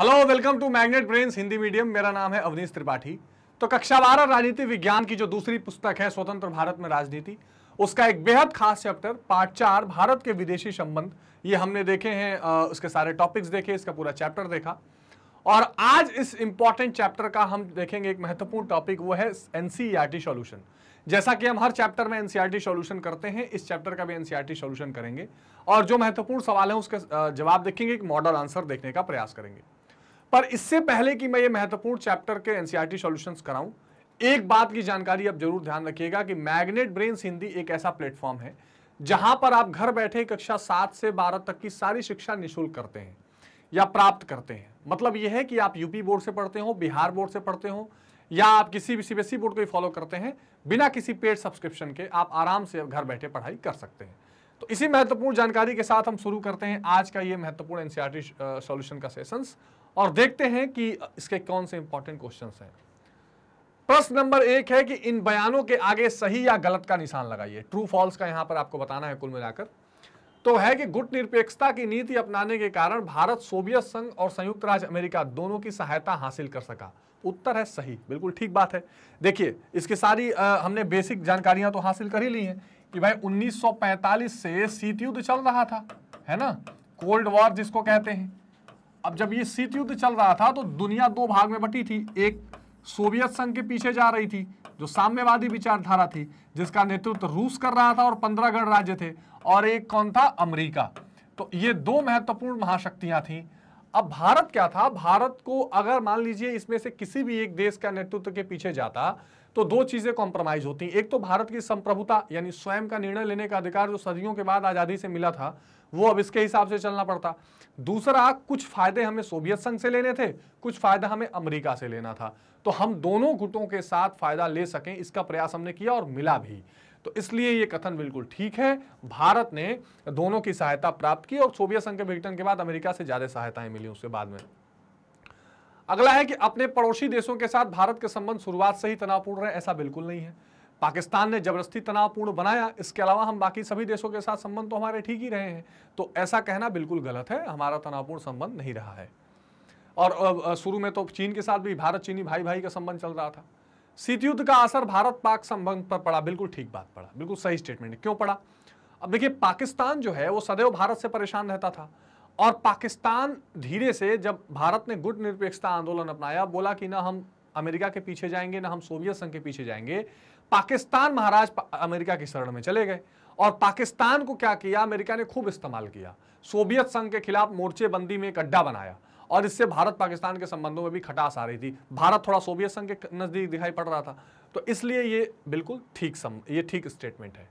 hello welcome to Magnet Brains Hindi medium मेरा नाम है अवनीश त्रिपाठी तो कक्षा बारह राजनीति विज्ञान की जो दूसरी पुस्तक है स्वतंत्र भारत में राजनीति उसका एक बेहद खास चैप्टर पार्ट चार भारत के विदेशी संबंध ये हमने देखे हैं उसके सारे टॉपिक्स देखे इसका पूरा चैप्टर देखा और आज इस इंपॉर्टेंट चैप्टर का हम देखेंगे एक महत्वपूर्ण टॉपिक वो है एनसीईआरटी सॉल्यूशन e जैसा कि हम हर चैप्टर में एनसीईआरटी सॉल्यूशन e करते हैं इस चैप्टर का भी एनसीईआरटी सॉल्यूशन e करेंगे और जो महत्वपूर्ण सवाल है उसका जवाब देखेंगे एक मॉडल आंसर देखने का प्रयास करेंगे पर इससे पहले कि मैं ये महत्वपूर्ण चैप्टर के एनसीईआरटी सॉल्यूशंस e कराऊं एक बात की जानकारी आप जरूर ध्यान रखिएगा कि मैग्नेट ब्रेन्स हिंदी एक ऐसा प्लेटफॉर्म है जहां पर आप घर बैठे कक्षा सात से बारह तक की सारी शिक्षा निःशुल्क करते हैं या प्राप्त करते हैं मतलब यह है कि आप यूपी बोर्ड से पढ़ते हो बिहार बोर्ड से पढ़ते हो या आप किसी भी सीबीएसई बोर्ड e को ही फॉलो करते हैं बिना किसी पेड सब्सक्रिप्शन के आप आराम से घर बैठे पढ़ाई कर सकते हैं तो इसी महत्वपूर्ण जानकारी के साथ हम शुरू करते हैं आज का ये महत्वपूर्ण एनसीआरटी सॉल्यूशन e का सेशंस और देखते हैं कि इसके कौन से इंपॉर्टेंट क्वेश्चन हैं प्रश्न नंबर एक है कि इन बयानों के आगे सही या गलत का निशान लगाइए ट्रू फॉल्स का यहां पर आपको बताना है कुल मिलाकर तो है कि गुट निरपेक्षता की नीति अपनाने के कारण भारत सोवियत संघ और संयुक्त राज्य अमेरिका दोनों की सहायता हासिल कर सका उत्तर है सही बिल्कुल ठीक बात है देखिए इसकी सारी आ, हमने बेसिक जानकारियां तो हासिल कर ही ली हैं कि भाई 1945 से शीत युद्ध चल रहा था है ना कोल्ड वॉर जिसको कहते हैं अब जब ये शीत युद्ध चल रहा था तो दुनिया दो भाग में बटी थी एक सोवियत संघ के पीछे जा रही थी जो साम्यवादी विचारधारा थी जिसका नेतृत्व रूस कर रहा था और पंद्रह गण राज्य थे और एक कौन था अमरीका तो ये दो महत्वपूर्ण महाशक्तियां थी अब भारत क्या था भारत को अगर मान लीजिए इसमें से किसी भी एक देश का नेतृत्व के पीछे जाता तो दो चीजें कॉम्प्रोमाइज होती एक तो भारत की संप्रभुता यानी स्वयं का निर्णय लेने का अधिकार जो सदियों के बाद आजादी से मिला था वो अब इसके हिसाब से चलना पड़ता दूसरा कुछ फायदे हमें सोवियत संघ से लेने थे कुछ फायदा हमें अमेरिका से लेना था तो हम दोनों गुटों के साथ फायदा ले सकें इसका प्रयास हमने किया और मिला भी तो इसलिए ये कथन बिल्कुल ठीक है भारत ने दोनों की सहायता प्राप्त की और सोवियत संघ के विघटन के बाद अमेरिका से ज्यादा सहायताएं मिली उसके बाद में अगला है कि अपने पड़ोसी देशों के साथ भारत के संबंध शुरुआत से ही तनावपूर्ण रहे ऐसा बिल्कुल नहीं है पाकिस्तान ने जबरदस्ती तनावपूर्ण बनाया इसके अलावा हम बाकी सभी देशों के साथ संबंध तो हमारे ठीक ही रहे हैं तो ऐसा कहना बिल्कुल गलत है हमारा तनावपूर्ण संबंध नहीं रहा है और शुरू में तो चीन के साथ भी भारत चीनी भाई भाई का संबंध चल रहा था शीत युद्ध का असर भारत पाक संबंध पर पड़ा बिल्कुल ठीक बात पड़ा बिल्कुल सही स्टेटमेंट है क्यों पड़ा अब देखिए पाकिस्तान जो है वो सदैव भारत से परेशान रहता था और पाकिस्तान धीरे से जब भारत ने गुट निरपेक्षता आंदोलन अपनाया बोला कि ना हम अमेरिका के पीछे जाएंगे ना हम सोवियत संघ के पीछे जाएंगे पाकिस्तान महाराज पा, अमेरिका की शरण में चले गए और पाकिस्तान को क्या किया अमेरिका ने खूब इस्तेमाल किया सोवियत संघ के खिलाफ मोर्चेबंदी में एक अड्डा बनाया और इससे भारत पाकिस्तान के संबंधों में भी खटास आ रही थी भारत थोड़ा सोवियत संघ के नज़दीक दिखाई पड़ रहा था तो इसलिए ये बिल्कुल ठीक सम ये ठीक स्टेटमेंट है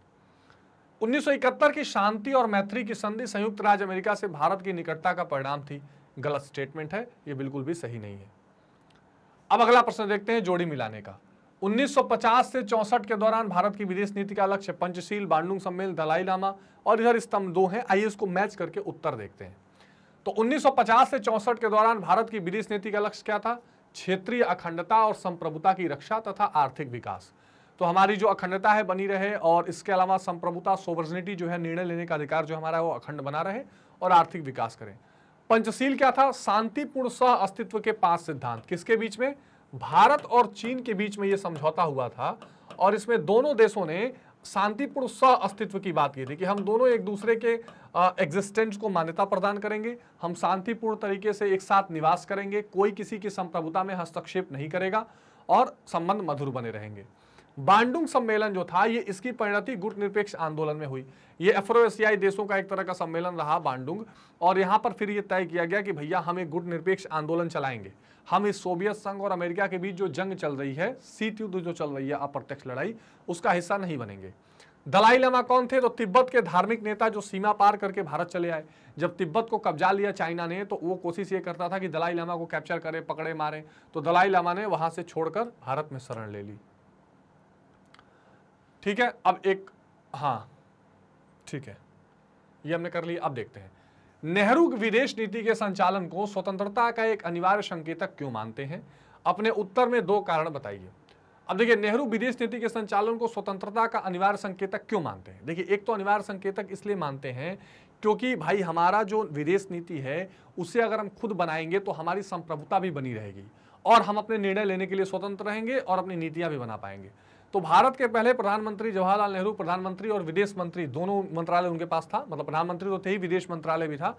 1971 की शांति और मैत्री की संधि संयुक्त राज्य अमेरिका से भारत की निकटता का परिणाम थी गलत स्टेटमेंट है ये बिल्कुल भी सही नहीं है अब अगला प्रश्न देखते हैं जोड़ी मिलाने का 1950 से चौसठ के दौरान भारत की विदेश नीति का लक्ष्य पंचशील बांडुंग सम्मेलन दलाई लामा और इधर स्तंभ दो हैं आइए इसको मैच करके उत्तर देखते हैं तो 1950 से चौसठ के दौरान भारत की विदेश नीति का लक्ष्य क्या था क्षेत्रीय अखंडता और संप्रभुता की रक्षा तथा आर्थिक विकास तो हमारी जो अखंडता है बनी रहे और इसके अलावा संप्रभुता सोवर्जनिटी जो है निर्णय लेने का अधिकार जो हमारा वो अखंड बना रहे और आर्थिक विकास करें पंचशील क्या था शांतिपूर्ण सह अस्तित्व के पांच सिद्धांत किसके बीच में भारत और चीन के बीच में यह समझौता हुआ था और इसमें दोनों देशों ने शांतिपूर्ण सह अस्तित्व की बात की थी कि हम दोनों एक दूसरे के एग्जिस्टेंस को मान्यता प्रदान करेंगे हम शांतिपूर्ण तरीके से एक साथ निवास करेंगे कोई किसी की संप्रभुता में हस्तक्षेप नहीं करेगा और संबंध मधुर बने रहेंगे बांडुंग सम्मेलन जो था ये इसकी परिणति गुट निरपेक्ष आंदोलन में हुई ये एफ्रो एशियाई देशों का एक तरह का सम्मेलन रहा बांडुंग और यहाँ पर फिर ये तय किया गया कि भैया हम एक गुट निरपेक्ष आंदोलन चलाएंगे हम इस सोवियत संघ और अमेरिका के बीच जो जंग चल रही है शीत युद्ध जो चल रही है अप्रत्यक्ष लड़ाई उसका हिस्सा नहीं बनेंगे दलाई लामा कौन थे तो तिब्बत के धार्मिक नेता जो सीमा पार करके भारत चले आए जब तिब्बत को कब्जा लिया चाइना ने तो वो कोशिश ये करता था कि दलाई लामा को कैप्चर करे पकड़े मारे तो दलाई लामा ने वहां से छोड़कर भारत में शरण ले ली ठीक है अब एक हाँ ठीक है ये हमने कर लिया अब देखते हैं नेहरू विदेश नीति के संचालन को स्वतंत्रता का एक अनिवार्य संकेतक क्यों मानते हैं अपने उत्तर में दो कारण बताइए अब देखिए नेहरू विदेश नीति के संचालन को स्वतंत्रता का अनिवार्य संकेतक क्यों मानते हैं देखिए एक तो अनिवार्य संकेतक इसलिए मानते हैं क्योंकि भाई हमारा जो विदेश नीति है उसे अगर हम खुद बनाएंगे तो हमारी संप्रभुता भी बनी रहेगी और हम अपने निर्णय लेने के लिए स्वतंत्र रहेंगे और अपनी नीतियां भी बना पाएंगे तो भारत के पहले प्रधानमंत्री जवाहरलाल नेहरू प्रधानमंत्री और विदेश मंत्री दोनों मंत्रालय उनके पास था मतलब प्रधानमंत्री तो थे ही विदेश मंत्रालय भी था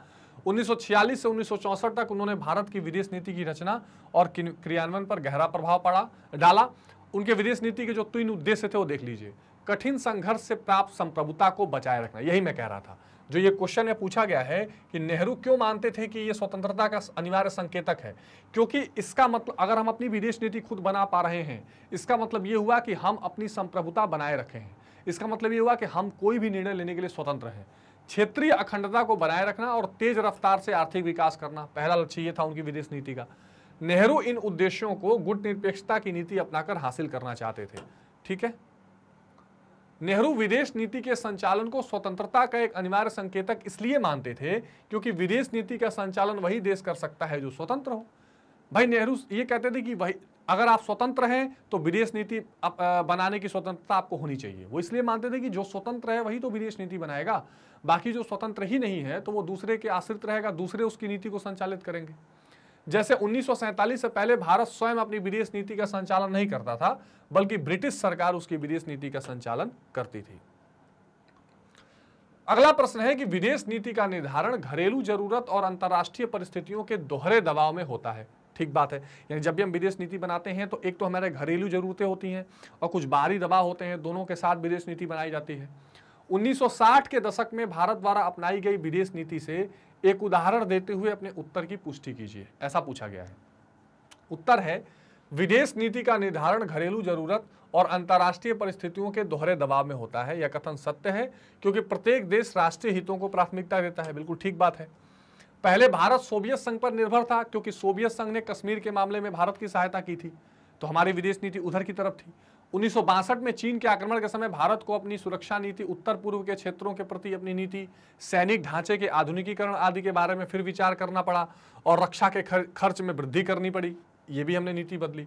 1946 से 1964 तक उन्होंने भारत की विदेश नीति की रचना और क्रियान्वयन पर गहरा प्रभाव पड़ा डाला उनके विदेश नीति के जो तीन उद्देश्य थे वो देख लीजिए कठिन संघर्ष से प्राप्त संप्रभुता को बचाए रखना यही मैं कह रहा था जो ये क्वेश्चन है पूछा गया है कि नेहरू क्यों मानते थे कि ये स्वतंत्रता का अनिवार्य संकेतक है क्योंकि इसका मतलब अगर हम अपनी विदेश नीति खुद बना पा रहे हैं इसका मतलब ये हुआ कि हम अपनी संप्रभुता बनाए रखे हैं इसका मतलब ये हुआ कि हम कोई भी निर्णय लेने के लिए स्वतंत्र हैं क्षेत्रीय अखंडता को बनाए रखना और तेज रफ्तार से आर्थिक विकास करना पहला लक्ष्य ये था उनकी विदेश नीति का नेहरू इन उद्देश्यों को गुट निरपेक्षता की नीति अपनाकर हासिल करना चाहते थे ठीक है नेहरू विदेश नीति के संचालन को स्वतंत्रता का एक अनिवार्य संकेतक इसलिए मानते थे क्योंकि विदेश नीति का संचालन वही देश कर सकता है जो स्वतंत्र हो भाई नेहरू ये कहते थे कि वही अगर आप स्वतंत्र हैं तो विदेश नीति बनाने की स्वतंत्रता आपको होनी चाहिए वो इसलिए मानते थे कि जो स्वतंत्र है वही तो विदेश नीति बनाएगा बाकी जो स्वतंत्र ही नहीं है तो वो दूसरे के आश्रित रहेगा दूसरे उसकी नीति को संचालित करेंगे जैसे उन्नीस से पहले भारत स्वयं अपनी विदेश नीति का संचालन नहीं करता था बल्कि ब्रिटिश सरकार उसकी विदेश नीति का संचालन करती थी अगला प्रश्न है कि विदेश नीति का निर्धारण घरेलू जरूरत और अंतर्राष्ट्रीय परिस्थितियों के दोहरे दबाव में होता है ठीक बात है यानी जब भी हम विदेश नीति बनाते हैं तो एक तो हमारे घरेलू जरूरतें होती हैं और कुछ बाहरी दबाव होते हैं दोनों के साथ विदेश नीति बनाई जाती है 1960 के दशक में भारत द्वारा अपनाई गई विदेश नीति से एक उदाहरण देते हुए अपने उत्तर की पुष्टि कीजिए ऐसा पूछा गया है उत्तर है विदेश नीति का निर्धारण घरेलू जरूरत और अंतर्राष्ट्रीय परिस्थितियों के दोहरे दबाव में होता है यह कथन सत्य है क्योंकि प्रत्येक देश राष्ट्रीय हितों को प्राथमिकता देता है बिल्कुल ठीक बात है पहले भारत सोवियत संघ पर निर्भर था क्योंकि सोवियत संघ ने कश्मीर के मामले में भारत की सहायता की थी तो हमारी विदेश नीति उधर की तरफ थी उन्नीस में चीन के आक्रमण के समय भारत को अपनी सुरक्षा नीति उत्तर पूर्व के क्षेत्रों के प्रति अपनी नीति सैनिक ढांचे के आधुनिकीकरण आदि के बारे में फिर विचार करना पड़ा और रक्षा के खर्च में वृद्धि करनी पड़ी ये भी हमने नीति बदली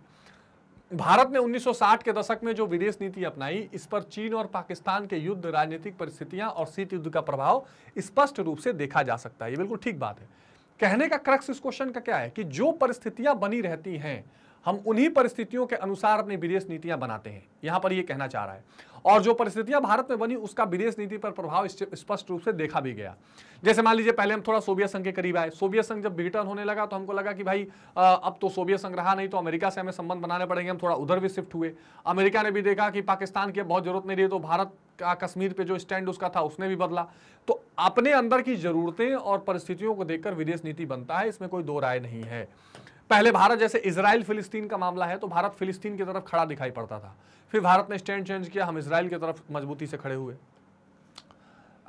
भारत ने 1960 के दशक में जो विदेश नीति अपनाई इस पर चीन और पाकिस्तान के युद्ध राजनीतिक परिस्थितियां और शीत युद्ध का प्रभाव स्पष्ट रूप से देखा जा सकता है ये बिल्कुल ठीक बात है कहने का क्रक्स इस क्वेश्चन का क्या है कि जो परिस्थितियां बनी रहती हैं हम उन्हीं परिस्थितियों के अनुसार अपनी विदेश नीतियां बनाते हैं यहां पर यह कहना चाह रहा है और जो परिस्थितियां भारत में बनी उसका विदेश नीति पर प्रभाव स्पष्ट रूप से देखा भी गया जैसे मान लीजिए पहले हम थोड़ा सोवियत संघ के करीब आए सोवियत संघ जब विघटन होने लगा तो हमको लगा कि भाई अब तो सोवियत संघ रहा नहीं तो अमेरिका से हमें संबंध बनाने पड़ेंगे हम थोड़ा उधर भी शिफ्ट हुए अमेरिका ने भी देखा कि पाकिस्तान की बहुत जरूरत नहीं रही तो भारत का कश्मीर पर जो स्टैंड उसका था उसने भी बदला तो अपने अंदर की जरूरतें और परिस्थितियों को देखकर विदेश नीति बनता है इसमें कोई दो राय नहीं है पहले भारत जैसे इसराइल फिलिस्तीन का मामला है तो भारत फिलिस्तीन की तरफ खड़ा दिखाई पड़ता था फिर भारत ने स्टैंड चेंज किया हम इसराइल की तरफ मजबूती से खड़े हुए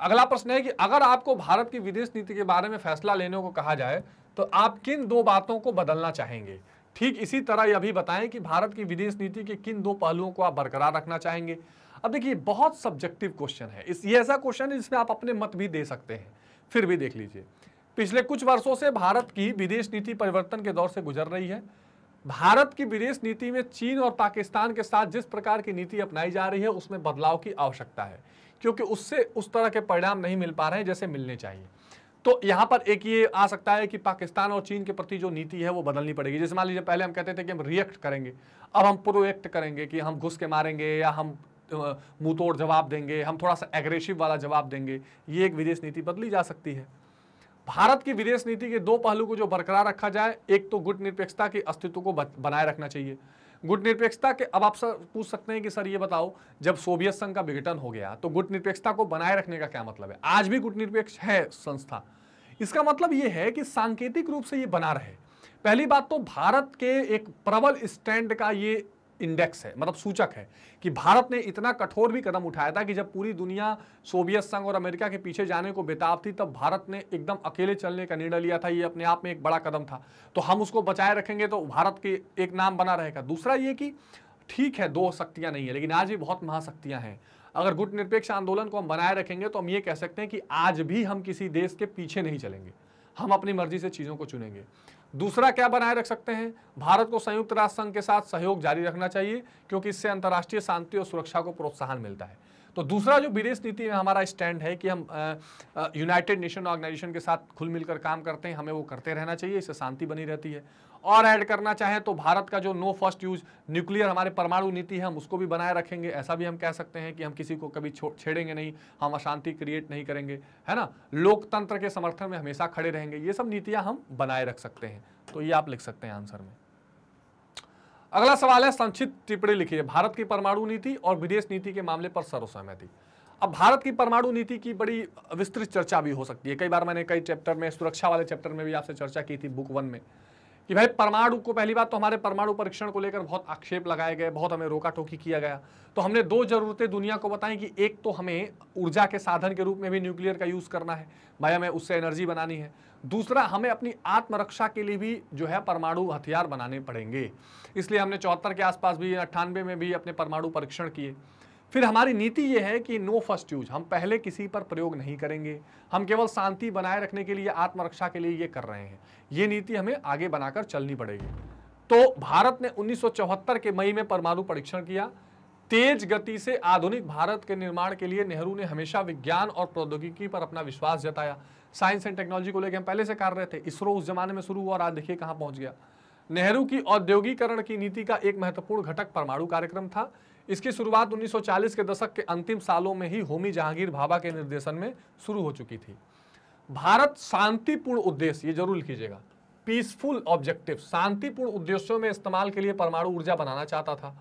अगला प्रश्न है कि अगर आपको भारत की विदेश नीति के बारे में फैसला लेने को कहा जाए तो आप किन दो बातों को बदलना चाहेंगे ठीक इसी तरह यह भी बताएं कि भारत की विदेश नीति के किन दो पहलुओं को आप बरकरार रखना चाहेंगे अब देखिए बहुत सब्जेक्टिव क्वेश्चन है इस ये ऐसा क्वेश्चन है जिसमें आप अपने मत भी दे सकते हैं फिर भी देख लीजिए पिछले कुछ वर्षों से भारत की विदेश नीति परिवर्तन के दौर से गुजर रही है भारत की विदेश नीति में चीन और पाकिस्तान के साथ जिस प्रकार की नीति अपनाई जा रही है उसमें बदलाव की आवश्यकता है क्योंकि उससे उस तरह के परिणाम नहीं मिल पा रहे हैं जैसे मिलने चाहिए तो यहाँ पर एक ये आ सकता है कि पाकिस्तान और चीन के प्रति जो नीति है वो बदलनी पड़ेगी जैसे मान लीजिए पहले हम कहते थे कि हम रिएक्ट करेंगे अब हम प्रोएक्ट करेंगे कि हम घुस के मारेंगे या हम मुंह तोड़ जवाब देंगे हम थोड़ा सा एग्रेसिव वाला जवाब देंगे ये एक विदेश नीति बदली जा सकती है भारत की विदेश नीति के दो पहलू को जो बरकरार रखा जाए एक तो गुट निरपेक्षता के अस्तित्व को बनाए रखना चाहिए गुट निरपेक्षता के अब आप सर पूछ सकते हैं कि सर ये बताओ जब सोवियत संघ का विघटन हो गया तो गुट निरपेक्षता को बनाए रखने का क्या मतलब है आज भी गुट निरपेक्ष है संस्था इसका मतलब ये है कि सांकेतिक रूप से ये बना रहे पहली बात तो भारत के एक प्रबल स्टैंड का ये इंडेक्स है मतलब सूचक है कि भारत ने इतना कठोर भी कदम उठाया था कि जब पूरी दुनिया सोवियत संघ और अमेरिका के पीछे जाने को बेताब थी तब भारत ने एकदम अकेले चलने का निर्णय लिया था ये अपने आप में एक बड़ा कदम था तो हम उसको बचाए रखेंगे तो भारत के एक नाम बना रहेगा दूसरा ये कि ठीक है दो शक्तियाँ नहीं है लेकिन आज भी बहुत महाशक्तियाँ हैं अगर गुट निरपेक्ष आंदोलन को हम बनाए रखेंगे तो हम ये कह सकते हैं कि आज भी हम किसी देश के पीछे नहीं चलेंगे हम अपनी मर्जी से चीज़ों को चुनेंगे दूसरा क्या बनाए रख सकते हैं भारत को संयुक्त राष्ट्र संघ के साथ सहयोग जारी रखना चाहिए क्योंकि इससे अंतर्राष्ट्रीय शांति और सुरक्षा को प्रोत्साहन मिलता है तो दूसरा जो विदेश नीति में हमारा स्टैंड है कि हम यूनाइटेड नेशन ऑर्गेनाइजेशन के साथ खुल मिलकर काम करते हैं हमें वो करते रहना चाहिए इससे शांति बनी रहती है और ऐड करना चाहें तो भारत का जो नो फर्स्ट यूज न्यूक्लियर हमारे परमाणु नीति है हम उसको भी बनाए रखेंगे ऐसा भी हम कह सकते हैं कि हम किसी को कभी छेड़ेंगे नहीं हम अशांति क्रिएट नहीं करेंगे है ना लोकतंत्र के समर्थन में हमेशा खड़े रहेंगे ये सब नीतियां हम बनाए रख सकते हैं तो ये आप लिख सकते हैं आंसर में अगला सवाल है संक्षिप्त टिप्पणी लिखिए भारत की परमाणु नीति और विदेश नीति के मामले पर सर्वसहमति अब भारत की परमाणु नीति की बड़ी विस्तृत चर्चा भी हो सकती है कई बार मैंने कई चैप्टर में सुरक्षा वाले चैप्टर में भी आपसे चर्चा की थी बुक वन में कि भाई परमाणु को पहली बात तो हमारे परमाणु परीक्षण को लेकर बहुत आक्षेप लगाए गए बहुत हमें रोका टोकी किया गया तो हमने दो ज़रूरतें दुनिया को बताएं कि एक तो हमें ऊर्जा के साधन के रूप में भी न्यूक्लियर का यूज़ करना है भाई हमें उससे एनर्जी बनानी है दूसरा हमें अपनी आत्मरक्षा के लिए भी जो है परमाणु हथियार बनाने पड़ेंगे इसलिए हमने चौहत्तर के आसपास भी अट्ठानवे में भी अपने परमाणु परीक्षण किए फिर हमारी नीति ये है कि नो फर्स्ट यूज हम पहले किसी पर प्रयोग नहीं करेंगे हम केवल शांति बनाए रखने के लिए आत्मरक्षा के लिए ये कर रहे हैं ये नीति हमें आगे बनाकर चलनी पड़ेगी तो भारत ने उन्नीस के मई में परमाणु परीक्षण किया तेज गति से आधुनिक भारत के निर्माण के लिए नेहरू ने हमेशा विज्ञान और प्रौद्योगिकी पर अपना विश्वास जताया साइंस एंड टेक्नोलॉजी को लेकर हम पहले से कर रहे थे इसरो उस जमाने में शुरू हुआ और आज देखिए कहाँ पहुंच गया नेहरू की औद्योगिकरण की नीति का एक महत्वपूर्ण घटक परमाणु कार्यक्रम था इसकी शुरुआत 1940 के दशक के अंतिम सालों में ही होमी जहांगीर भाभा के निर्देशन में शुरू हो चुकी थी भारत शांतिपूर्ण उद्देश्य ये जरूर कीजिएगा पीसफुल ऑब्जेक्टिव शांतिपूर्ण उद्देश्यों में इस्तेमाल के लिए परमाणु ऊर्जा बनाना चाहता था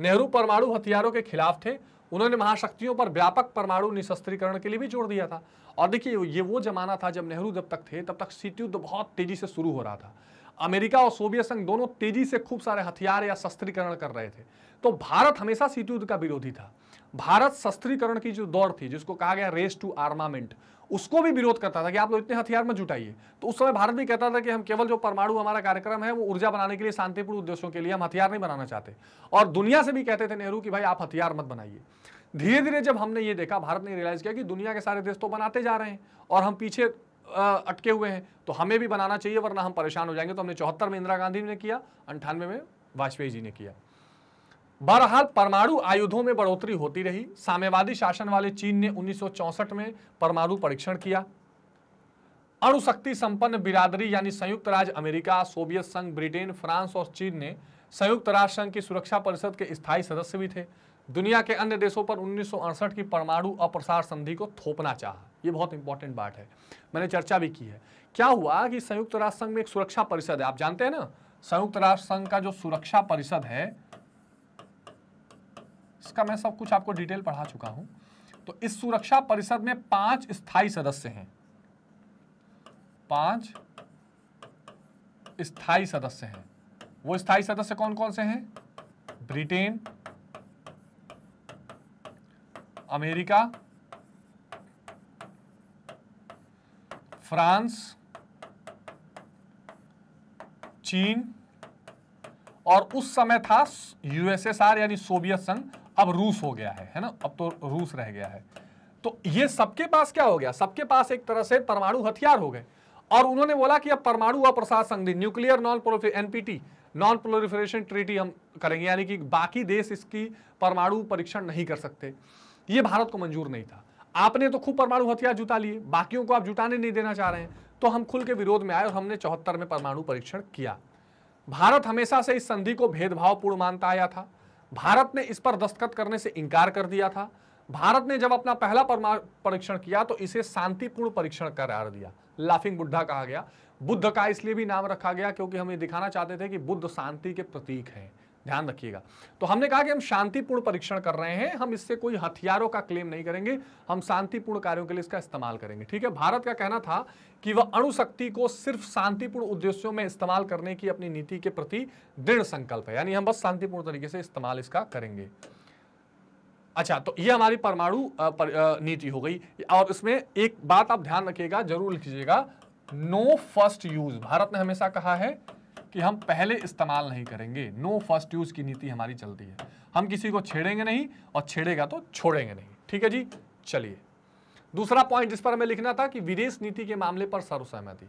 नेहरू परमाणु हथियारों के खिलाफ थे उन्होंने महाशक्तियों पर व्यापक परमाणु निशस्त्रीकरण के लिए भी जोड़ दिया था और देखिए ये वो जमाना था जब नेहरू जब तक थे तब तक शीत युद्ध बहुत तेजी से शुरू हो रहा था अमेरिका और सोवियत संघ दोनों तेजी से खूब सारे हथियार या शस्त्रीकरण कर रहे थे तो भारत हमेशा युद्ध का विरोधी था भारत शस्त्रीकरण की जो दौड़ थी जिसको कहा गया रेस टू आर्मामेंट उसको भी विरोध करता था कि आप लोग इतने हथियार मत जुटाइए तो उस समय भारत भी कहता था कि हम केवल जो परमाणु हमारा कार्यक्रम है वो ऊर्जा बनाने के लिए शांतिपूर्ण उद्देश्यों के लिए हम हथियार नहीं बनाना चाहते और दुनिया से भी कहते थे नेहरू कि भाई आप हथियार मत बनाइए धीरे धीरे जब हमने ये देखा भारत ने रियलाइज किया कि दुनिया के सारे देश तो बनाते जा रहे हैं और हम पीछे अटके हुए हैं तो हमें भी बनाना चाहिए वरना हम परेशान हो जाएंगे तो हमने चौहत्तर में इंदिरा गांधी ने किया अंठानवे में वाजपेयी जी ने किया बहरहाल परमाणु आयुधों में बढ़ोतरी होती रही साम्यवादी शासन वाले चीन ने 1964 में परमाणु परीक्षण किया अणुशक्ति संपन्न बिरादरी यानी संयुक्त राज्य अमेरिका सोवियत संघ ब्रिटेन फ्रांस और चीन ने संयुक्त राष्ट्र संघ की सुरक्षा परिषद के स्थायी सदस्य भी थे दुनिया के अन्य देशों पर उन्नीस की परमाणु अप्रसार संधि को थोपना चाहा ये बहुत इंपॉर्टेंट बात है मैंने चर्चा भी की है क्या हुआ कि संयुक्त राष्ट्र संघ में एक सुरक्षा परिषद है आप जानते हैं ना संयुक्त राष्ट्र संघ का जो सुरक्षा परिषद है एक्ट का मैं सब कुछ आपको डिटेल पढ़ा चुका हूं तो इस सुरक्षा परिषद में पांच स्थायी सदस्य हैं पांच स्थायी सदस्य हैं वो स्थायी सदस्य कौन कौन से हैं ब्रिटेन अमेरिका फ्रांस चीन और उस समय था यूएसएसआर यानी सोवियत संघ अब रूस हो गया है है ना अब तो रूस रह गया है तो ये सबके पास क्या हो गया सबके पास एक तरह से परमाणु हथियार हो गए और उन्होंने बोला कि अब परमाणु अप्रसार संधि nuclear non NPT non proliferation treaty हम करेंगे यानी कि बाकी देश इसकी परमाणु परीक्षण नहीं कर सकते ये भारत को मंजूर नहीं था आपने तो खूब परमाणु हथियार जुटा लिए बाकियों को आप जुटाने नहीं देना चाह रहे हैं तो हम खुल के विरोध में आए और हमने चौहत्तर में परमाणु परीक्षण किया भारत हमेशा से इस संधि को भेदभावपूर्ण मानता आया था भारत ने इस पर दस्तखत करने से इंकार कर दिया था भारत ने जब अपना पहला परीक्षण किया तो इसे शांतिपूर्ण परीक्षण करार दिया लाफिंग बुद्धा कहा गया बुद्ध का इसलिए भी नाम रखा गया क्योंकि हम ये दिखाना चाहते थे कि बुद्ध शांति के प्रतीक हैं ध्यान रखिएगा तो हमने कहा कि हम शांतिपूर्ण परीक्षण कर रहे हैं हम इससे कोई हथियारों का क्लेम नहीं करेंगे हम शांतिपूर्ण कार्यों के लिए इसका इस्तेमाल करेंगे ठीक है भारत का कहना था कि वह अणुशक्ति को सिर्फ शांतिपूर्ण उद्देश्यों में इस्तेमाल करने की अपनी नीति के प्रति दृढ़ संकल्प है यानी हम बस शांतिपूर्ण तरीके से इस्तेमाल इसका करेंगे अच्छा तो ये हमारी परमाणु पर, नीति हो गई और इसमें एक बात आप ध्यान रखिएगा जरूर लिखिएगा नो फर्स्ट यूज भारत ने हमेशा कहा है कि हम पहले इस्तेमाल नहीं करेंगे नो फर्स्ट यूज की नीति हमारी चलती है हम किसी को छेड़ेंगे नहीं और छेड़ेगा तो छोड़ेंगे नहीं ठीक है जी चलिए दूसरा पॉइंट जिस पर हमें लिखना था कि विदेश नीति के मामले पर सर्वसहमति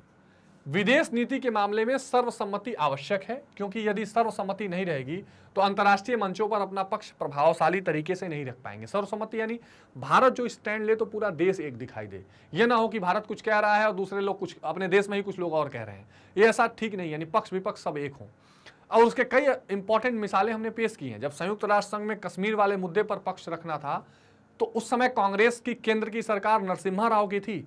विदेश नीति के मामले में सर्वसम्मति आवश्यक है क्योंकि यदि सर्वसम्मति नहीं रहेगी तो अंतर्राष्ट्रीय मंचों पर अपना पक्ष प्रभावशाली तरीके से नहीं रख पाएंगे सर्वसम्मति यानी भारत जो स्टैंड ले तो पूरा देश एक दिखाई दे यह ना हो कि भारत कुछ कह रहा है और दूसरे लोग कुछ अपने देश में ही कुछ लोग और कह रहे हैं ये ऐसा ठीक नहीं यानी पक्ष विपक्ष सब एक हों और उसके कई इंपॉर्टेंट मिसालें हमने पेश की हैं जब संयुक्त राष्ट्र संघ में कश्मीर वाले मुद्दे पर पक्ष रखना था तो उस समय कांग्रेस की केंद्र की सरकार नरसिम्हा राव की थी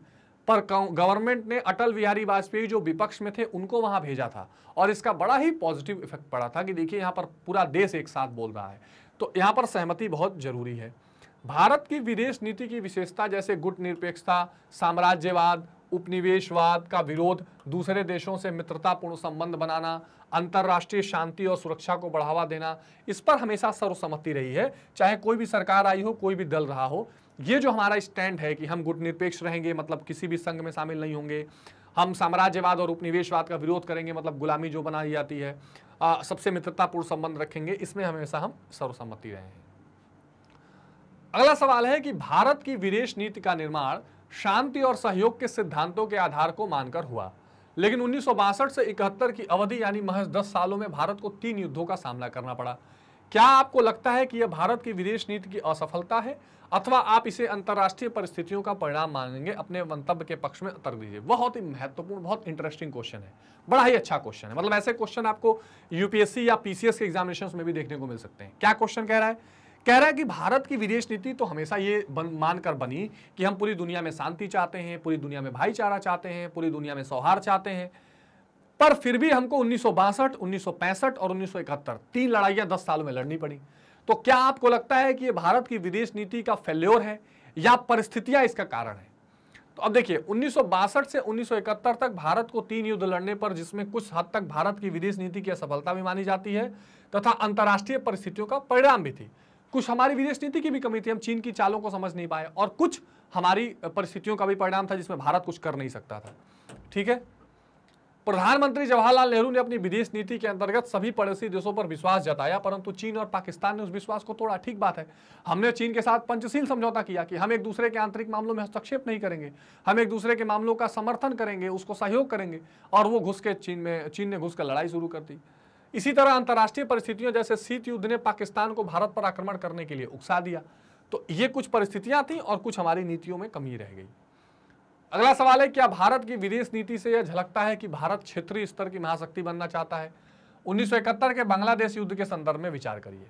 पर गवर्नमेंट ने अटल बिहारी वाजपेयी जो विपक्ष में थे उनको वहां भेजा था और इसका बड़ा ही पॉजिटिव इफेक्ट पड़ा था कि देखिए यहाँ पर पूरा देश एक साथ बोल रहा है तो यहाँ पर सहमति बहुत जरूरी है भारत की विदेश नीति की विशेषता जैसे गुट निरपेक्षता साम्राज्यवाद उपनिवेशवाद का विरोध दूसरे देशों से मित्रतापूर्ण संबंध बनाना अंतर्राष्ट्रीय शांति और सुरक्षा को बढ़ावा देना इस पर हमेशा सर्वसम्मति रही है चाहे कोई भी सरकार आई हो कोई भी दल रहा हो ये जो हमारा स्टैंड है कि हम गुटनिरपेक्ष रहेंगे मतलब किसी भी संघ में शामिल नहीं होंगे हम साम्राज्यवाद और उपनिवेशवाद का विरोध करेंगे मतलब गुलामी जो बनाई जाती है आ, सबसे मित्रतापूर्ण संबंध रखेंगे इसमें हमेशा हम सर्वसम्मति रहे हैं अगला सवाल है कि भारत की विदेश नीति का निर्माण शांति और सहयोग के सिद्धांतों के आधार को मानकर हुआ लेकिन उन्नीस से इकहत्तर की अवधि यानी महज दस सालों में भारत को तीन युद्धों का सामना करना पड़ा क्या आपको लगता है कि यह भारत की विदेश नीति की असफलता है अथवा आप इसे अंतर्राष्ट्रीय परिस्थितियों का परिणाम मानेंगे अपने मंतव्य के पक्ष में तर्क दीजिए बहुत ही महत्वपूर्ण बहुत इंटरेस्टिंग क्वेश्चन है बड़ा ही अच्छा क्वेश्चन है मतलब ऐसे क्वेश्चन आपको यूपीएससी या पीसीएस के एग्जामिनेशन में भी देखने को मिल सकते हैं क्या क्वेश्चन कह रहा है कह रहा है कि भारत की विदेश नीति तो हमेशा ये बन मानकर बनी कि हम पूरी दुनिया में शांति चाहते हैं पूरी दुनिया में भाईचारा चाहते हैं पूरी दुनिया में सौहार्द चाहते हैं पर फिर भी हमको उन्नीस सौ और उन्नीस तीन लड़ाइयां दस साल में लड़नी पड़ी तो क्या आपको लगता है कि ये भारत की विदेश नीति का फेल्योर है या परिस्थितियां इसका कारण है तो अब देखिए उन्नीस से 1971 तक भारत को तीन युद्ध लड़ने पर जिसमें कुछ हद तक भारत की विदेश नीति की असफलता भी मानी जाती है तथा अंतर्राष्ट्रीय परिस्थितियों का परिणाम भी थी कुछ हमारी विदेश नीति की भी कमी थी हम चीन की चालों को समझ नहीं पाए और कुछ हमारी परिस्थितियों का भी परिणाम था जिसमें भारत कुछ कर नहीं सकता था ठीक है प्रधानमंत्री जवाहरलाल नेहरू ने अपनी विदेश नीति के अंतर्गत सभी पड़ोसी देशों पर विश्वास जताया परंतु चीन और पाकिस्तान ने उस विश्वास को तोड़ा ठीक बात है हमने चीन के साथ पंचशील समझौता किया कि हम एक दूसरे के आंतरिक मामलों में हस्तक्षेप नहीं करेंगे हम एक दूसरे के मामलों का समर्थन करेंगे उसको सहयोग करेंगे और वो घुस के चीन में चीन ने घुस लड़ाई शुरू कर दी इसी तरह अंतर्राष्ट्रीय परिस्थितियों जैसे शीत युद्ध ने पाकिस्तान को भारत पर आक्रमण करने के लिए उकसा दिया तो ये कुछ परिस्थितियां थी और कुछ हमारी नीतियों में कमी रह गई अगला सवाल है क्या भारत की विदेश नीति से यह झलकता है कि भारत क्षेत्रीय स्तर की महाशक्ति बनना चाहता है 1971 के बांग्लादेश युद्ध के संदर्भ में विचार करिए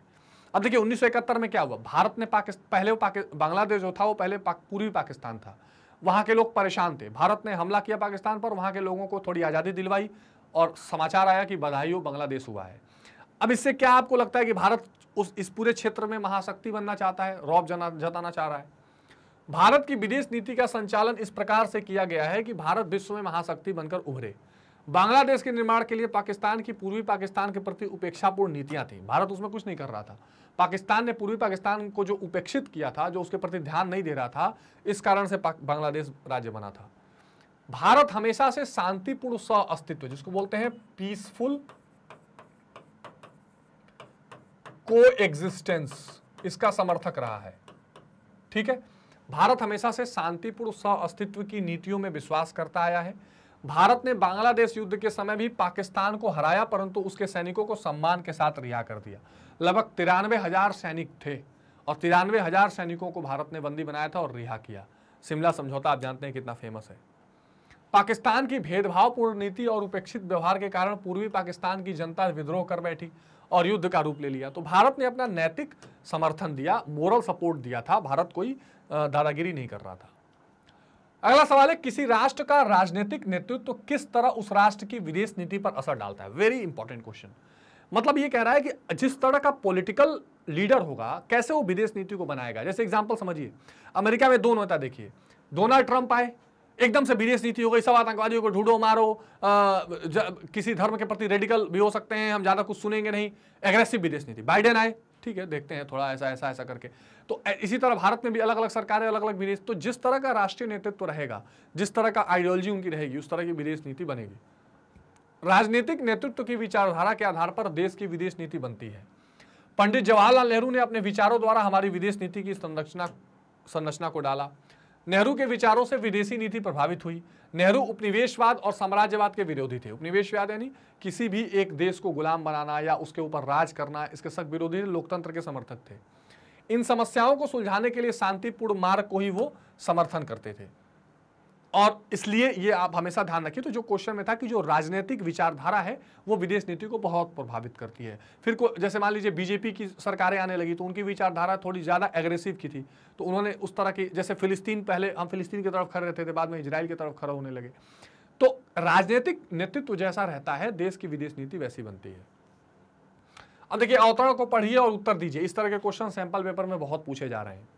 अब देखिए 1971 में क्या हुआ भारत ने पाकिस्तान पहले पाकि, बांग्लादेश जो था वो पहले पाक, पूर्वी पाकिस्तान था वहाँ के लोग परेशान थे भारत ने हमला किया पाकिस्तान पर वहाँ के लोगों को थोड़ी आज़ादी दिलवाई और समाचार आया कि बधाई बांग्लादेश हुआ है अब इससे क्या आपको लगता है कि भारत उस इस पूरे क्षेत्र में महाशक्ति बनना चाहता है रौब जना जताना चाह रहा है भारत की विदेश नीति का संचालन इस प्रकार से किया गया है कि भारत विश्व में महाशक्ति बनकर उभरे बांग्लादेश के निर्माण के लिए पाकिस्तान की पूर्वी पाकिस्तान के प्रति उपेक्षापूर्ण नीतियां थी भारत उसमें कुछ नहीं कर रहा था पाकिस्तान ने पूर्वी पाकिस्तान को जो उपेक्षित किया था जो उसके प्रति ध्यान नहीं दे रहा था इस कारण से बांग्लादेश राज्य बना था भारत हमेशा से शांतिपूर्ण सह अस्तित्व जिसको बोलते हैं पीसफुल को इसका समर्थक रहा है ठीक है भारत हमेशा से शांतिपूर्ण सह अस्तित्व की नीतियों में विश्वास करता आया है भारत ने बांग्लादेश युद्ध के समय भी पाकिस्तान को हराया परंतु उसके सैनिकों को सम्मान के साथ रिहा कर दिया लगभग तिरानवे हजार सैनिक थे और तिरानवे हजार सैनिकों को भारत ने बंदी बनाया था और रिहा किया शिमला समझौता आप जानते हैं कितना फेमस है पाकिस्तान की भेदभावपूर्ण नीति और उपेक्षित व्यवहार के कारण पूर्वी पाकिस्तान की जनता विद्रोह कर बैठी और युद्ध का रूप ले लिया तो भारत ने अपना नैतिक समर्थन दिया मोरल सपोर्ट दिया था भारत कोई दादागिरी नहीं कर रहा था अगला सवाल है किसी राष्ट्र का राजनीतिक नेतृत्व तो किस तरह उस राष्ट्र की विदेश नीति पर असर डालता है वेरी इंपॉर्टेंट क्वेश्चन मतलब ये कह रहा है कि जिस तरह का पॉलिटिकल लीडर होगा कैसे वो विदेश नीति को बनाएगा जैसे एग्जाम्पल समझिए अमेरिका में दो नेता देखिए डोनाल्ड ट्रंप आए एकदम से विदेश नीति हो गई सब आतंकवादियों को ढूंढो मारो आ, किसी धर्म के प्रति रेडिकल भी हो सकते हैं हम ज़्यादा कुछ सुनेंगे नहीं एग्रेसिव विदेश नीति बाइडेन आए ठीक है देखते हैं थोड़ा ऐसा ऐसा ऐसा करके तो इसी तरह भारत में भी अलग अलग सरकारें अलग अलग विदेश तो जिस तरह का राष्ट्रीय नेतृत्व तो रहेगा जिस तरह का आइडियोलॉजी उनकी रहेगी उस तरह की विदेश नीति बनेगी राजनीतिक नेतृत्व की विचारधारा के आधार पर देश की विदेश नीति बनती है पंडित जवाहरलाल नेहरू ने अपने विचारों द्वारा हमारी विदेश नीति की संरचना संरचना को डाला नेहरू के विचारों से विदेशी नीति प्रभावित हुई नेहरू उपनिवेशवाद और साम्राज्यवाद के विरोधी थे उपनिवेशवाद यानी किसी भी एक देश को गुलाम बनाना या उसके ऊपर राज करना इसके सख्त विरोधी लोकतंत्र के समर्थक थे इन समस्याओं को सुलझाने के लिए शांतिपूर्ण मार्ग को ही वो समर्थन करते थे और इसलिए ये आप हमेशा ध्यान रखिए तो जो क्वेश्चन में था कि जो राजनीतिक विचारधारा है वो विदेश नीति को बहुत प्रभावित करती है फिर को जैसे मान लीजिए बीजेपी की सरकारें आने लगी तो उनकी विचारधारा थोड़ी ज़्यादा एग्रेसिव की थी तो उन्होंने उस तरह की जैसे फिलिस्तीन पहले हम फिलिस्तीन की तरफ खड़े रहते थे बाद में इसराइल की तरफ खड़े होने लगे तो राजनीतिक नेतृत्व जैसा रहता है देश की विदेश नीति वैसी बनती है अब देखिए अवतरण को पढ़िए और उत्तर दीजिए इस तरह के क्वेश्चन सैंपल पेपर में बहुत पूछे जा रहे हैं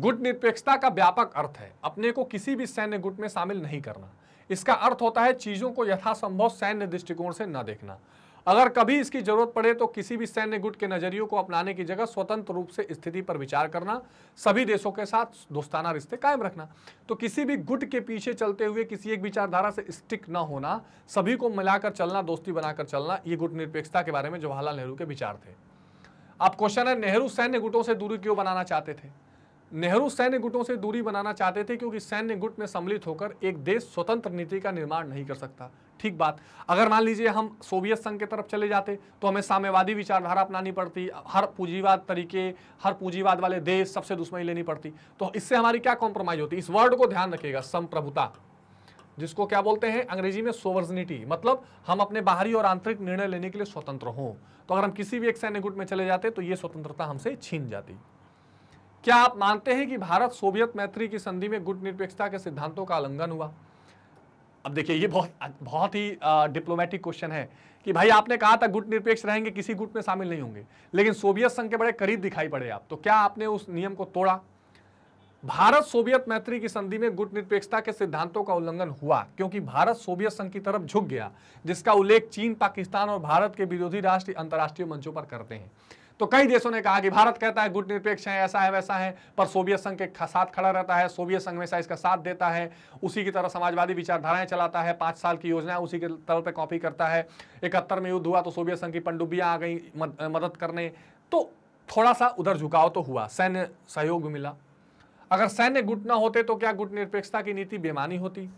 गुट निरपेक्षता का व्यापक अर्थ है अपने को किसी भी सैन्य गुट में शामिल नहीं करना इसका अर्थ होता है चीज़ों को यथासंभव सैन्य दृष्टिकोण से न देखना अगर कभी इसकी जरूरत पड़े तो किसी भी सैन्य गुट के नजरियों को अपनाने की जगह स्वतंत्र रूप से स्थिति पर विचार करना सभी देशों के साथ दोस्ताना रिश्ते कायम रखना तो किसी भी गुट के पीछे चलते हुए किसी एक विचारधारा से स्टिक न होना सभी को मिलाकर चलना दोस्ती बनाकर चलना ये गुट निरपेक्षता के बारे में जवाहरलाल नेहरू के विचार थे अब क्वेश्चन है नेहरू सैन्य गुटों से दूरी क्यों बनाना चाहते थे नेहरू सैन्य गुटों से दूरी बनाना चाहते थे क्योंकि सैन्य गुट में सम्मिलित होकर एक देश स्वतंत्र नीति का निर्माण नहीं कर सकता ठीक बात अगर मान लीजिए हम सोवियत संघ के तरफ चले जाते तो हमें साम्यवादी विचारधारा अपनानी पड़ती हर पूंजीवाद तरीके हर पूंजीवाद वाले देश सबसे दुश्मनी लेनी पड़ती तो इससे हमारी क्या कॉम्प्रोमाइज होती इस वर्ड को ध्यान रखिएगा संप्रभुता जिसको क्या बोलते हैं अंग्रेजी में सोवर्जनिटी मतलब हम अपने बाहरी और आंतरिक निर्णय लेने के लिए स्वतंत्र हों तो अगर हम किसी भी एक सैन्य गुट में चले जाते तो ये स्वतंत्रता हमसे छीन जाती क्या आप मानते हैं कि भारत सोवियत मैत्री की संधि में गुट निरपेक्षता के सिद्धांतों का उल्लंघन हुआ अब देखिए ये बहुत बहुत ही डिप्लोमेटिक क्वेश्चन है कि भाई आपने कहा था गुट निरपेक्ष रहेंगे किसी गुट में शामिल नहीं होंगे लेकिन सोवियत संघ के बड़े करीब दिखाई पड़े आप तो क्या आपने उस नियम को तोड़ा भारत सोवियत मैत्री की संधि में गुट निरपेक्षता के सिद्धांतों का उल्लंघन हुआ क्योंकि भारत सोवियत संघ की तरफ झुक गया जिसका उल्लेख चीन पाकिस्तान और भारत के विरोधी राष्ट्र अंतर्राष्ट्रीय मंचों पर करते हैं तो कई देशों ने कहा कि भारत कहता है गुट निरपेक्ष है ऐसा है वैसा है पर सोवियत संघ के साथ खड़ा रहता है सोवियत संघ हमेशा इसका साथ देता है उसी की तरह समाजवादी विचारधाराएं चलाता है पांच साल की योजना उसी के तरह पर कॉपी करता है इकहत्तर में युद्ध हुआ तो सोवियत संघ की पनडुब्बियाँ आ गई मदद करने तो थोड़ा सा उधर झुकाव तो हुआ सैन्य सहयोग मिला अगर सैन्य गुट ना होते तो क्या गुट निरपेक्षता की नीति बेमानी होती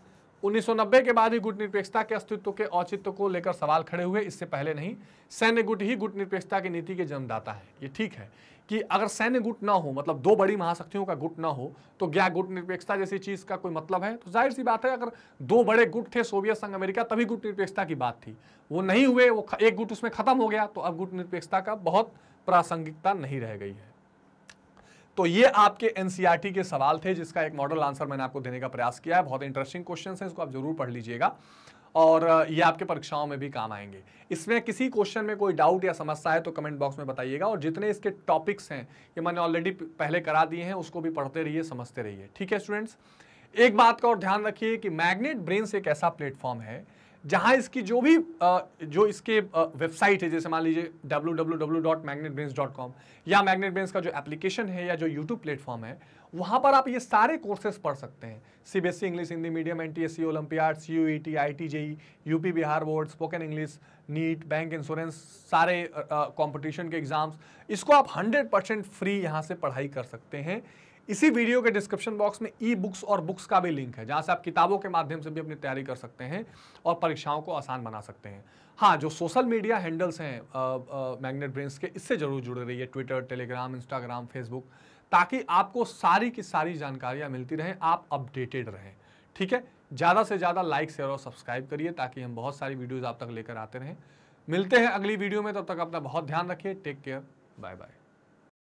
1990 के बाद ही गुट निरपेक्षता के अस्तित्व के औचित्य को लेकर सवाल खड़े हुए इससे पहले नहीं सैन्य गुट ही गुट निरपेक्षता की नीति के जन्मदाता है ये ठीक है कि अगर सैन्य गुट ना हो मतलब दो बड़ी महाशक्तियों का गुट ना हो तो क्या गुट निरपेक्षता जैसी चीज का कोई मतलब है तो जाहिर सी बात है अगर दो बड़े गुट थे सोवियत संघ अमेरिका तभी गुट निरपेक्षता की बात थी वो नहीं हुए वो एक गुट उसमें खत्म हो गया तो अब गुट निरपेक्षता का बहुत प्रासंगिकता नहीं रह गई है तो ये आपके एनसीईआरटी e के सवाल थे जिसका एक मॉडल आंसर मैंने आपको देने का प्रयास किया है बहुत इंटरेस्टिंग क्वेश्चन है इसको आप जरूर पढ़ लीजिएगा और ये आपके परीक्षाओं में भी काम आएंगे इसमें किसी क्वेश्चन में कोई डाउट या समस्या है तो कमेंट बॉक्स में बताइएगा और जितने इसके टॉपिक्स हैं ये मैंने ऑलरेडी पहले करा दिए हैं उसको भी पढ़ते रहिए समझते रहिए ठीक है स्टूडेंट्स एक बात का और ध्यान रखिए कि मैग्नेट ब्रेन एक ऐसा प्लेटफॉर्म है जहां इसकी जो भी जो इसके वेबसाइट है जैसे मान लीजिए www.magnetbrains.com या मैग्नेट का जो एप्लीकेशन है या जो यूट्यूब प्लेटफॉर्म है वहां पर आप ये सारे कोर्सेज पढ़ सकते हैं C B S E English Hindi medium N T S E olympiad C U E T I T U UP Bihar board spoken English NEET bank insurance सारे कॉम्पिटिशन के एग्जाम्स इसको आप हंड्रेड परसेंट फ्री यहाँ से पढ़ाई कर सकते हैं इसी वीडियो के डिस्क्रिप्शन बॉक्स में ई बुक्स और बुक्स का भी लिंक है जहाँ से आप किताबों के माध्यम से भी अपनी तैयारी कर सकते हैं और परीक्षाओं को आसान बना सकते हैं हाँ जो सोशल मीडिया हैंडल्स हैं मैग्नेट ब्रेंस के इससे ज़रूर जुड़े रहिए ट्विटर टेलीग्राम इंस्टाग्राम फेसबुक ताकि आपको सारी की सारी जानकारियाँ मिलती रहें आप अपडेटेड रहें ठीक है ज़्यादा से ज़्यादा लाइक शेयर और सब्सक्राइब करिए ताकि हम बहुत सारी वीडियोज़ आप तक लेकर आते रहें मिलते हैं अगली वीडियो में तब तक अपना बहुत ध्यान रखिए टेक केयर बाय बाय